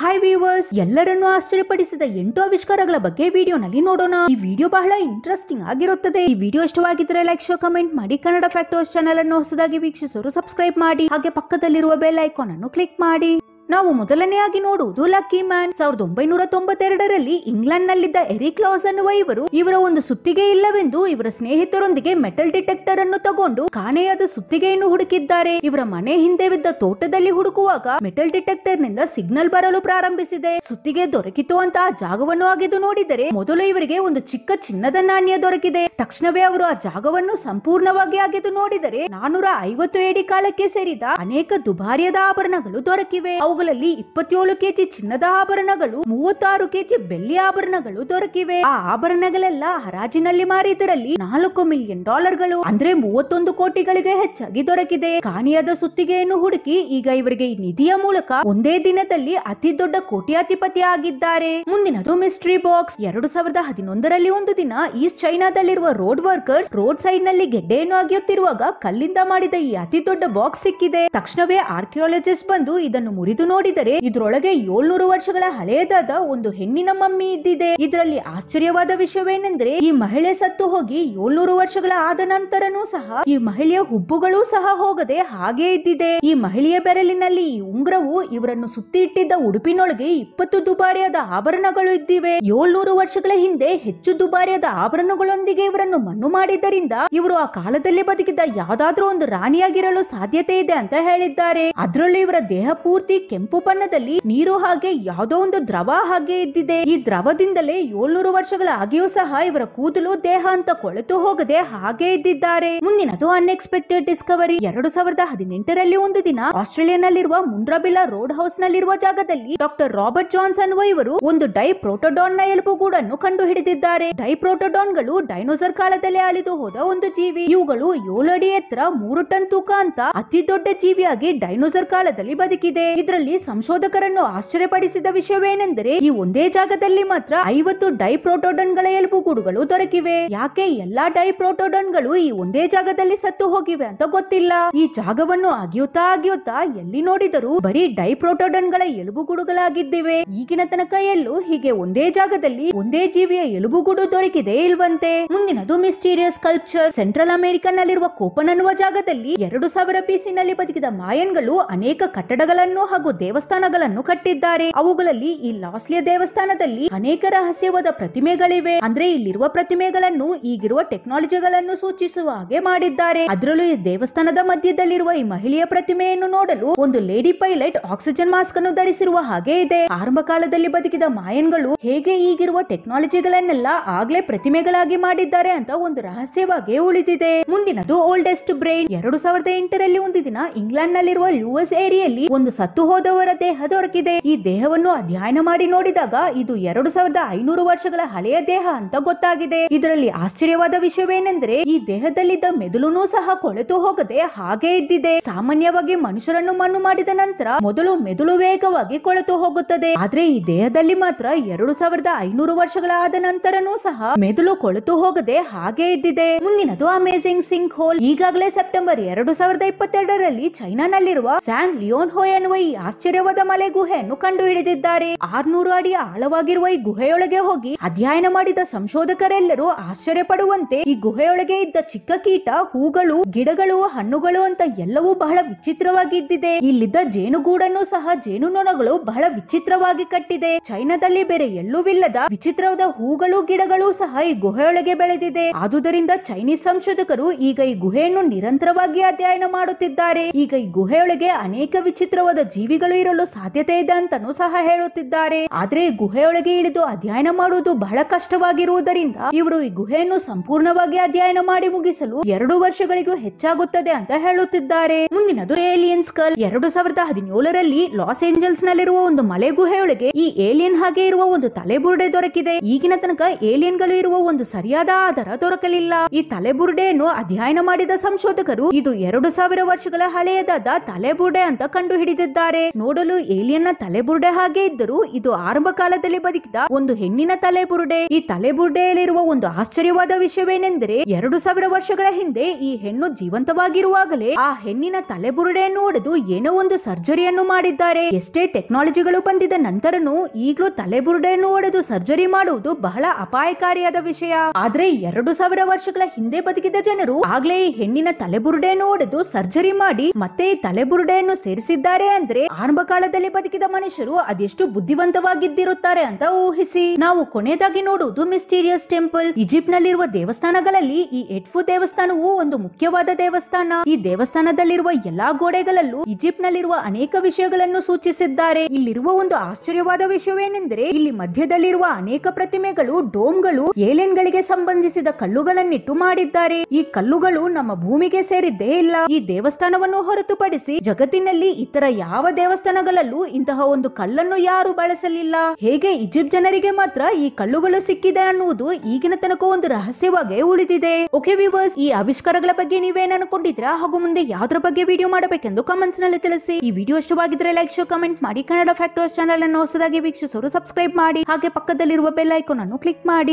hi viewers ಎಲ್ಲರನ್ನೂ ಆಶ್ಚರ್ಯಪಡಿಸಿದ ಎಂಟು ಆವಿಷ್ಕಾರಗಳ ಬಗ್ಗೆ ವಿಡಿಯೋನಲ್ಲಿ ನೋಡೋಣ ಈ ವಿಡಿಯೋ ಬಹಳ ಇಂಟ್ರೆಸ್ಟಿಂಗ್ ಆಗಿರುತ್ತದೆ ಈ ವಿಡಿಯೋ ಇಷ್ಟವಾಗಿದ್ರೆ ಲೈಕ್ ಶೋ ಕಮೆಂಟ್ ಮಾಡಿ ಕನ್ನಡ ಫ್ಯಾಕ್ಟೋಸ್ ಚಾನಲ್ ಅನ್ನು ಹೊಸದಾಗಿ ವೀಕ್ಷಿಸಲು ಸಬ್ಸ್ಕ್ರೈಬ್ ಮಾಡಿ ಹಾಗೆ ಪಕ್ಕದಲ್ಲಿರುವ ಬೆಲ್ ಐಕಾನ್ ಅನ್ನು ಕ್ಲಿಕ್ ಮಾಡಿ ನಾವು ಮೊದಲನೆಯಾಗಿ ನೋಡುವುದು ಲಕ್ಕಿ ಮ್ಯಾನ್ ಸಾವಿರದ ಒಂಬೈನೂರ ತೊಂಬತ್ತೆರಡರಲ್ಲಿ ಇಂಗ್ಲೆಂಡ್ ನಲ್ಲಿದ್ದ ಎರಿಕ್ ಲಾಸ್ ಅನ್ನುವ ಇವರು ಇವರ ಒಂದು ಸುತ್ತಿಗೆ ಇಲ್ಲವೆಂದು ಇವರ ಸ್ನೇಹಿತರೊಂದಿಗೆ ಮೆಟಲ್ ಡಿಟೆಕ್ಟರ್ ಅನ್ನು ತಗೊಂಡು ಕಾಣೆಯಾದ ಸುತ್ತಿಗೆಯನ್ನು ಹುಡುಕಿದ್ದಾರೆ ಇವರ ಮನೆ ಹಿಂದೆ ಬಿದ್ದ ತೋಟದಲ್ಲಿ ಹುಡುಕುವಾಗ ಮೆಟಲ್ ಡಿಟೆಕ್ಟರ್ ನಿಂದ ಸಿಗ್ನಲ್ ಬರಲು ಪ್ರಾರಂಭಿಸಿದೆ ಸುತ್ತಿಗೆ ದೊರಕಿತು ಅಂತ ಆ ಜಾಗವನ್ನು ಆಗಿದ್ದು ನೋಡಿದರೆ ಮೊದಲು ಇವರಿಗೆ ಒಂದು ಚಿಕ್ಕ ಚಿನ್ನದ ನಾಣ್ಯ ದೊರಕಿದೆ ತಕ್ಷಣವೇ ಅವರು ಆ ಜಾಗವನ್ನು ಸಂಪೂರ್ಣವಾಗಿ ಆಗಿದ್ದು ನೋಡಿದರೆ ನಾನೂರ ಐವತ್ತು ಏಡಿ ಕಾಲಕ್ಕೆ ಸೇರಿದ ಅನೇಕ ದುಬಾರಿಯದ ಆಭರಣಗಳು ದೊರಕಿವೆ ಅವುಗಳಲ್ಲಿ ಇಪ್ಪತ್ತೇಳು ಕೆಜಿ ಚಿನ್ನದ ಆಭರಣಗಳು ಮೂವತ್ತಾರು ಕೆಜಿ ಬೆಳ್ಳಿ ಆಭರಣಗಳು ದೊರಕಿವೆ ಆ ಆಭರಣಗಳೆಲ್ಲ ಹರಾಜಿನಲ್ಲಿ ಮಾರಿದರಲ್ಲಿ ನಾಲ್ಕು ಮಿಲಿಯನ್ ಡಾಲರ್ಗಳು ಅಂದ್ರೆ ಮೂವತ್ತೊಂದು ಕೋಟಿಗಳಿಗೆ ಹೆಚ್ಚಾಗಿ ದೊರಕಿದೆ ಕಾಣಿಯಾದ ಸುತ್ತಿಗೆಯನ್ನು ಹುಡುಕಿ ಈಗ ಇವರಿಗೆ ಈ ನಿಧಿಯ ಮೂಲಕ ಒಂದೇ ದಿನದಲ್ಲಿ ಅತಿ ದೊಡ್ಡ ಕೋಟ್ಯಾಧಿಪತಿ ಆಗಿದ್ದಾರೆ ಮುಂದಿನದು ಮಿಸ್ಟ್ರಿ ಬಾಕ್ಸ್ ಎರಡು ಸಾವಿರದ ಹದಿನೊಂದರಲ್ಲಿ ಒಂದು ದಿನ ಈಸ್ಟ್ ಚೈನಾದಲ್ಲಿರುವ ರೋಡ್ ವರ್ಕರ್ಸ್ ರೋಡ್ ಸೈಡ್ ನಲ್ಲಿ ಗೆಡ್ಡೆಯನ್ನು ಅಗಿಯುತ್ತಿರುವಾಗ ಕಲ್ಲಿಂದ ಮಾಡಿದ ಈ ಅತಿ ದೊಡ್ಡ ಬಾಕ್ಸ್ ಸಿಕ್ಕಿದೆ ತಕ್ಷಣವೇ ಆರ್ಕಿಯಾಲಜಿಸ್ಟ್ ಬಂದು ಇದನ್ನು ಮುರಿದು ನೋಡಿದರೆ ಇದರೊಳಗೆ ಏಳ್ನೂರು ವರ್ಷಗಳ ಹಳೆಯದಾದ ಒಂದು ಹೆಣ್ಣಿನ ಮಮ್ಮಿ ಇದ್ದಿದೆ ಇದರಲ್ಲಿ ಆಶ್ಚರ್ಯವಾದ ವಿಷಯವೇನೆಂದ್ರೆ ಈ ಮಹಿಳೆ ಸತ್ತು ಹೋಗಿ ಏಳ್ನೂರು ವರ್ಷಗಳ ಆದ ನಂತರನೂ ಸಹ ಈ ಮಹಿಳೆಯ ಹುಬ್ಬುಗಳು ಸಹ ಹೋಗದೆ ಹಾಗೆ ಇದ್ದಿದೆ ಈ ಮಹಿಳೆಯ ಬೆರಲಿನಲ್ಲಿ ಈ ಉಂಗ್ರವು ಇವರನ್ನು ಸುತ್ತಿ ಇಟ್ಟಿದ್ದ ಉಡುಪಿನೊಳಗೆ ಇಪ್ಪತ್ತು ದುಬಾರಿಯಾದ ಆಭರಣಗಳು ಇದ್ದಿವೆ ಏಳ್ನೂರು ವರ್ಷಗಳ ಹಿಂದೆ ಹೆಚ್ಚು ದುಬಾರಿಯಾದ ಆಭರಣಗಳೊಂದಿಗೆ ಇವರನ್ನು ಮಣ್ಣು ಮಾಡಿದ್ದರಿಂದ ಇವರು ಆ ಕಾಲದಲ್ಲಿ ಬದುಕಿದ್ದ ಯಾವ್ದಾದ್ರೂ ಒಂದು ರಾಣಿಯಾಗಿರಲು ಸಾಧ್ಯತೆ ಇದೆ ಅಂತ ಹೇಳಿದ್ದಾರೆ ಅದರಲ್ಲೂ ಇವರ ದೇಹ ಪೂರ್ತಿ ಕೆಂಪು ಬಣ್ಣದಲ್ಲಿ ನೀರು ಹಾಗೆ ಯಾವುದೋ ಒಂದು ದ್ರವ ಹಾಗೆ ಇದ್ದಿದೆ ಈ ದ್ರವದಿಂದಲೇ ಏಳ್ನೂರು ವರ್ಷಗಳ ಆಗಿಯೂ ಸಹ ಇವರ ಕೂದಲು ದೇಹ ಅಂತ ಕೊಳೆತು ಹೋಗದೆ ಹಾಗೆ ಇದ್ದಿದ್ದಾರೆ ಮುಂದಿನದು ಅನ್ಎಕ್ಸ್ಪೆಕ್ಟೆಡ್ ಡಿಸ್ಕವರಿ ಎರಡು ಸಾವಿರದ ಹದಿನೆಂಟರಲ್ಲಿ ಒಂದು ದಿನ ಆಸ್ಟ್ರೇಲಿಯಾ ನಲ್ಲಿರುವ ಮುಂಡ್ರಾಬಿಲಾ ರೋಡ್ ಹೌಸ್ ನಲ್ಲಿರುವ ಜಾಗದಲ್ಲಿ ಡಾಕ್ಟರ್ ರಾಬರ್ಟ್ ಅನ್ನುವ ಇವರು ಒಂದು ಡೈ ಪ್ರೋಟೋಡಾನ್ ನ ಗೂಡನ್ನು ಕಂಡು ಹಿಡಿದಿದ್ದಾರೆ ಡೈ ಪ್ರೋಟೋಡಾನ್ ಗಳು ಡೈನೋಸರ್ ಕಾಲದಲ್ಲಿ ಅಳಿದು ಹೋದ ಒಂದು ಜೀವಿ ಇವುಗಳು ಏಳು ಅಡಿ ಎತ್ತರ ಮೂರು ಟನ್ ತೂಕ ಅಂತ ಅತಿ ದೊಡ್ಡ ಜೀವಿಯಾಗಿ ಡೈನೋಸರ್ ಕಾಲದಲ್ಲಿ ಬದುಕಿದೆ ಇದರಲ್ಲಿ ಇದರಲ್ಲಿ ಸಂಶೋಧಕರನ್ನು ಆಶ್ಚರ್ಯಪಡಿಸಿದ ವಿಷಯವೇನೆಂದರೆ ಈ ಒಂದೇ ಜಾಗದಲ್ಲಿ ಮಾತ್ರ ಐವತ್ತು ಡೈಪ್ರೋಟೋಡನ್ಗಳ ಎಲುಬುಗೂಡುಗಳು ದೊರಕಿವೆ ಯಾಕೆ ಎಲ್ಲಾ ಡೈ ಡೈಪ್ರೋಟೋಡನ್ಗಳು ಈ ಒಂದೇ ಜಾಗದಲ್ಲಿ ಸತ್ತು ಹೋಗಿವೆ ಅಂತ ಗೊತ್ತಿಲ್ಲ ಈ ಜಾಗವನ್ನು ಅಗಿಯುತ್ತಾ ಅಗಿಯುತ್ತಾ ಎಲ್ಲಿ ನೋಡಿದರೂ ಬರೀ ಡೈ ಡೈಪ್ರೋಟೋಡನ್ಗಳ ಎಲುಬುಗೂಡುಗಳಾಗಿದ್ದಿವೆ ಈಗಿನ ತನಕ ಎಲ್ಲೂ ಹೀಗೆ ಒಂದೇ ಜಾಗದಲ್ಲಿ ಒಂದೇ ಜೀವಿಯ ಎಲುಬುಗೂಡು ದೊರಕಿದೆ ಇಲ್ವಂತೆ ಮುಂದಿನದು ಮಿಸ್ಟೀರಿಯಸ್ ಕಲ್ಚರ್ ಸೆಂಟ್ರಲ್ ಅಮೆರಿಕನ್ ನಲ್ಲಿರುವ ಕೋಪನ್ ಅನ್ನುವ ಜಾಗದಲ್ಲಿ ಎರಡು ಸಾವಿರ ಬಿಸಿನಲ್ಲಿ ಬದುಕಿದ ಮಾಯನ್ಗಳು ಅನೇಕ ಕಟ್ಟಡಗಳನ್ನು ಹಾಗೂ ದೇವಸ್ಥಾನಗಳನ್ನು ಕಟ್ಟಿದ್ದಾರೆ ಅವುಗಳಲ್ಲಿ ಈ ಲಾಸ್ಲಿಯ ದೇವಸ್ಥಾನದಲ್ಲಿ ಅನೇಕ ರಹಸ್ಯವಾದ ಪ್ರತಿಮೆಗಳಿವೆ ಅಂದ್ರೆ ಇಲ್ಲಿರುವ ಪ್ರತಿಮೆಗಳನ್ನು ಈಗಿರುವ ಟೆಕ್ನಾಲಜಿಗಳನ್ನು ಸೂಚಿಸುವ ಹಾಗೆ ಮಾಡಿದ್ದಾರೆ ಅದರಲ್ಲೂ ಈ ದೇವಸ್ಥಾನದ ಮಧ್ಯದಲ್ಲಿರುವ ಈ ಮಹಿಳೆಯ ಪ್ರತಿಮೆಯನ್ನು ನೋಡಲು ಒಂದು ಲೇಡಿ ಪೈಲಟ್ ಆಕ್ಸಿಜನ್ ಮಾಸ್ಕ್ ಅನ್ನು ಧರಿಸಿರುವ ಹಾಗೆ ಇದೆ ಆರಂಭ ಕಾಲದಲ್ಲಿ ಬದುಕಿದ ಮಾಯನ್ಗಳು ಹೇಗೆ ಈಗಿರುವ ಟೆಕ್ನಾಲಜಿಗಳನ್ನೆಲ್ಲ ಆಗ್ಲೇ ಪ್ರತಿಮೆಗಳಾಗಿ ಮಾಡಿದ್ದಾರೆ ಅಂತ ಒಂದು ರಹಸ್ಯವಾಗಿ ಉಳಿದಿದೆ ಮುಂದಿನದು ಓಲ್ಡೆಸ್ಟ್ ಬ್ರೈನ್ ಎರಡು ಸಾವಿರದ ಎಂಟರಲ್ಲಿ ಒಂದು ದಿನ ಇಂಗ್ಲೆಂಡ್ ನಲ್ಲಿರುವ ಯುಎಸ್ ಏರಿಯಲ್ಲಿ ಒಂದು ಸತ್ತು ಹೋದ ಹೋದವರ ದೇಹ ದೊರಕಿದೆ ಈ ದೇಹವನ್ನು ಅಧ್ಯಯನ ಮಾಡಿ ನೋಡಿದಾಗ ಇದು ಎರಡು ಸಾವಿರದ ಐನೂರು ವರ್ಷಗಳ ಹಳೆಯ ದೇಹ ಅಂತ ಗೊತ್ತಾಗಿದೆ ಇದರಲ್ಲಿ ಆಶ್ಚರ್ಯವಾದ ವಿಷಯವೇನೆಂದ್ರೆ ಈ ದೇಹದಲ್ಲಿದ್ದ ಮೆದುಳುನೂ ಸಹ ಕೊಳೆತು ಹೋಗದೆ ಹಾಗೆ ಇದ್ದಿದೆ ಸಾಮಾನ್ಯವಾಗಿ ಮನುಷ್ಯರನ್ನು ಮಣ್ಣು ಮಾಡಿದ ನಂತರ ಮೊದಲು ಮೆದುಳು ವೇಗವಾಗಿ ಕೊಳೆತು ಹೋಗುತ್ತದೆ ಆದ್ರೆ ಈ ದೇಹದಲ್ಲಿ ಮಾತ್ರ ಎರಡು ಸಾವಿರದ ಐನೂರು ವರ್ಷಗಳ ಆದ ನಂತರನೂ ಸಹ ಮೆದುಳು ಕೊಳೆತು ಹೋಗದೆ ಹಾಗೆ ಇದ್ದಿದೆ ಮುಂದಿನದು ಅಮೇಸಿಂಗ್ ಸಿಂಕ್ ಹೋಲ್ ಈಗಾಗಲೇ ಸೆಪ್ಟೆಂಬರ್ ಎರಡು ಸಾವಿರದ ಇಪ್ಪತ್ತೆರಡರಲ್ಲಿ ಚೈನಾನಲ್ಲಿರುವ ಸ್ಯಾಂಗ್ ಲಿಯೋನ್ ಹೋ ಎನ್ನುವ ಆಶ್ಚರ್ಯವಾದ ಮಲೆ ಗುಹೆಯನ್ನು ಹಿಡಿದಿದ್ದಾರೆ ಆರ್ನೂರು ಅಡಿ ಆಳವಾಗಿರುವ ಈ ಗುಹೆಯೊಳಗೆ ಹೋಗಿ ಅಧ್ಯಯನ ಮಾಡಿದ ಸಂಶೋಧಕರೆಲ್ಲರೂ ಆಶ್ಚರ್ಯ ಪಡುವಂತೆ ಈ ಗುಹೆಯೊಳಗೆ ಇದ್ದ ಚಿಕ್ಕ ಕೀಟ ಹೂಗಳು ಗಿಡಗಳು ಹಣ್ಣುಗಳು ಅಂತ ಎಲ್ಲವೂ ಬಹಳ ವಿಚಿತ್ರವಾಗಿದ್ದಿದೆ ಇಲ್ಲಿದ್ದ ಜೇನುಗೂಡನ್ನು ಸಹ ಜೇನುನೊಣಗಳು ಬಹಳ ವಿಚಿತ್ರವಾಗಿ ಕಟ್ಟಿದೆ ಚೈನಾದಲ್ಲಿ ಬೇರೆ ಎಲ್ಲೂವಿಲ್ಲದ ವಿಚಿತ್ರವಾದ ಹೂಗಳು ಗಿಡಗಳು ಸಹ ಈ ಗುಹೆಯೊಳಗೆ ಬೆಳೆದಿದೆ ಆದುದರಿಂದ ಚೈನೀಸ್ ಸಂಶೋಧಕರು ಈಗ ಈ ಗುಹೆಯನ್ನು ನಿರಂತರವಾಗಿ ಅಧ್ಯಯನ ಮಾಡುತ್ತಿದ್ದಾರೆ ಈಗ ಈ ಗುಹೆಯೊಳಗೆ ಅನೇಕ ವಿಚಿತ್ರವಾದ ಜೀವಿ ಜೀವಿಗಳು ಇರಲು ಸಾಧ್ಯತೆ ಇದೆ ಅಂತನೂ ಸಹ ಹೇಳುತ್ತಿದ್ದಾರೆ ಆದ್ರೆ ಗುಹೆಯೊಳಗೆ ಇಳಿದು ಅಧ್ಯಯನ ಮಾಡುವುದು ಬಹಳ ಕಷ್ಟವಾಗಿರುವುದರಿಂದ ಇವರು ಈ ಗುಹೆಯನ್ನು ಸಂಪೂರ್ಣವಾಗಿ ಅಧ್ಯಯನ ಮಾಡಿ ಮುಗಿಸಲು ಎರಡು ವರ್ಷಗಳಿಗೂ ಹೆಚ್ಚಾಗುತ್ತದೆ ಅಂತ ಹೇಳುತ್ತಿದ್ದಾರೆ ಮುಂದಿನದು ಏಲಿಯನ್ ಸ್ಕಲ್ ಎರಡು ಸಾವಿರದ ಹದಿನೇಳರಲ್ಲಿ ಲಾಸ್ ಏಂಜಲ್ಸ್ ನಲ್ಲಿರುವ ಒಂದು ಮಲೆ ಗುಹೆಯೊಳಗೆ ಈ ಏಲಿಯನ್ ಹಾಗೆ ಇರುವ ಒಂದು ತಲೆಬುರುಡೆ ದೊರಕಿದೆ ಈಗಿನ ತನಕ ಏಲಿಯನ್ ಗಳು ಇರುವ ಒಂದು ಸರಿಯಾದ ಆಧಾರ ದೊರಕಲಿಲ್ಲ ಈ ತಲೆಬುರುಡೆಯನ್ನು ಅಧ್ಯಯನ ಮಾಡಿದ ಸಂಶೋಧಕರು ಇದು ಎರಡು ಸಾವಿರ ವರ್ಷಗಳ ಹಳೆಯದಾದ ತಲೆಬುರುಡೆ ಅಂತ ಕಂಡು ಹಿಡಿದಿದ್ದಾರೆ ನೋಡಲು ಏಲಿಯನ್ನ ತಲೆಬುರುಡೆ ಹಾಗೆ ಇದ್ದರೂ ಇದು ಆರಂಭ ಕಾಲದಲ್ಲಿ ಬದುಕಿದ ಒಂದು ಹೆಣ್ಣಿನ ತಲೆಬುರುಡೆ ಈ ತಲೆಬುರುಡೆಯಲ್ಲಿರುವ ಒಂದು ಆಶ್ಚರ್ಯವಾದ ವಿಷಯವೇನೆಂದರೆ ಎರಡು ಸಾವಿರ ವರ್ಷಗಳ ಹಿಂದೆ ಈ ಹೆಣ್ಣು ಜೀವಂತವಾಗಿರುವಾಗಲೇ ಆ ಹೆಣ್ಣಿನ ತಲೆಬುರುಡೆಯನ್ನು ಒಡೆದು ಏನೋ ಒಂದು ಸರ್ಜರಿಯನ್ನು ಮಾಡಿದ್ದಾರೆ ಎಷ್ಟೇ ಟೆಕ್ನಾಲಜಿಗಳು ಬಂದಿದ ನಂತರನು ಈಗಲೂ ತಲೆಬುರುಡೆಯನ್ನು ಒಡೆದು ಸರ್ಜರಿ ಮಾಡುವುದು ಬಹಳ ಅಪಾಯಕಾರಿಯಾದ ವಿಷಯ ಆದ್ರೆ ಎರಡು ಸಾವಿರ ವರ್ಷಗಳ ಹಿಂದೆ ಬದುಕಿದ ಜನರು ಆಗ್ಲೇ ಈ ಹೆಣ್ಣಿನ ತಲೆಬುರುಡೆಯನ್ನು ಒಡೆದು ಸರ್ಜರಿ ಮಾಡಿ ಮತ್ತೆ ಈ ತಲೆಬುರುಡೆಯನ್ನು ಸೇರಿಸಿದ್ದಾರೆ ಅಂದ್ರೆ ಆರಂಭ ಕಾಲದಲ್ಲಿ ಬದುಕಿದ ಮನುಷ್ಯರು ಅದೆಷ್ಟು ಬುದ್ಧಿವಂತವಾಗಿದ್ದಿರುತ್ತಾರೆ ಅಂತ ಊಹಿಸಿ ನಾವು ಕೊನೆಯದಾಗಿ ನೋಡುವುದು ಮಿಸ್ಟೀರಿಯಸ್ ಟೆಂಪಲ್ ಈಜಿಪ್ಟ್ ನಲ್ಲಿರುವ ದೇವಸ್ಥಾನಗಳಲ್ಲಿ ಈ ಎಟ್ಫು ದೇವಸ್ಥಾನವು ಒಂದು ಮುಖ್ಯವಾದ ದೇವಸ್ಥಾನ ಈ ದೇವಸ್ಥಾನದಲ್ಲಿರುವ ಎಲ್ಲಾ ಗೋಡೆಗಳಲ್ಲೂ ಈಜಿಪ್ಟ್ ನಲ್ಲಿರುವ ಅನೇಕ ವಿಷಯಗಳನ್ನು ಸೂಚಿಸಿದ್ದಾರೆ ಇಲ್ಲಿರುವ ಒಂದು ಆಶ್ಚರ್ಯವಾದ ವಿಷಯವೇನೆಂದರೆ ಇಲ್ಲಿ ಮಧ್ಯದಲ್ಲಿರುವ ಅನೇಕ ಪ್ರತಿಮೆಗಳು ಡೋಮ್ಗಳು ಏಲಿಯನ್ ಗಳಿಗೆ ಸಂಬಂಧಿಸಿದ ಕಲ್ಲುಗಳನ್ನಿಟ್ಟು ಮಾಡಿದ್ದಾರೆ ಈ ಕಲ್ಲುಗಳು ನಮ್ಮ ಭೂಮಿಗೆ ಸೇರಿದ್ದೇ ಇಲ್ಲ ಈ ದೇವಸ್ಥಾನವನ್ನು ಹೊರತುಪಡಿಸಿ ಜಗತ್ತಿನಲ್ಲಿ ಇತರ ಯಾವ ದೇವಸ್ಥಾನಗಳಲ್ಲೂ ಇಂತಹ ಒಂದು ಕಲ್ಲನ್ನು ಯಾರು ಬಳಸಲಿಲ್ಲ ಹೇಗೆ ಈಜಿಪ್ಟ್ ಜನರಿಗೆ ಮಾತ್ರ ಈ ಕಲ್ಲುಗಳು ಸಿಕ್ಕಿದೆ ಅನ್ನುವುದು ಈಗಿನ ತನಕ ಒಂದು ರಹಸ್ಯವಾಗಿ ಉಳಿದಿದೆ ಓಕೆ ವಿವರ್ಸ್ ಈ ಆವಿಷ್ಕಾರಗಳ ಬಗ್ಗೆ ನೀವೇನ ಅನ್ಕೊಂಡಿದ್ರ ಹಾಗೂ ಮುಂದೆ ಯಾವ್ದ್ರ ಬಗ್ಗೆ ವಿಡಿಯೋ ಮಾಡಬೇಕೆಂದು ಕಮೆಂಟ್ಸ್ ನಲ್ಲಿ ತಿಳಿಸಿ ಈ ವಿಡಿಯೋ ಇಷ್ಟವಾಗಿದ್ರೆ ಲೈಕ್ ಶೋ ಕಮೆಂಟ್ ಮಾಡಿ ಕನ್ನಡ ಫ್ಯಾಕ್ಟರ್ಸ್ ಚಾನಲ್ ಅನ್ನು ಹೊಸದಾಗಿ ವೀಕ್ಷಿಸಲು ಸಬ್ಸ್ಕ್ರೈಬ್ ಮಾಡಿ ಹಾಗೆ ಪಕ್ಕದಲ್ಲಿರುವ ಬೆಲ್ ಐಕಾನ್ ಅನ್ನು ಕ್ಲಿಕ್ ಮಾಡಿ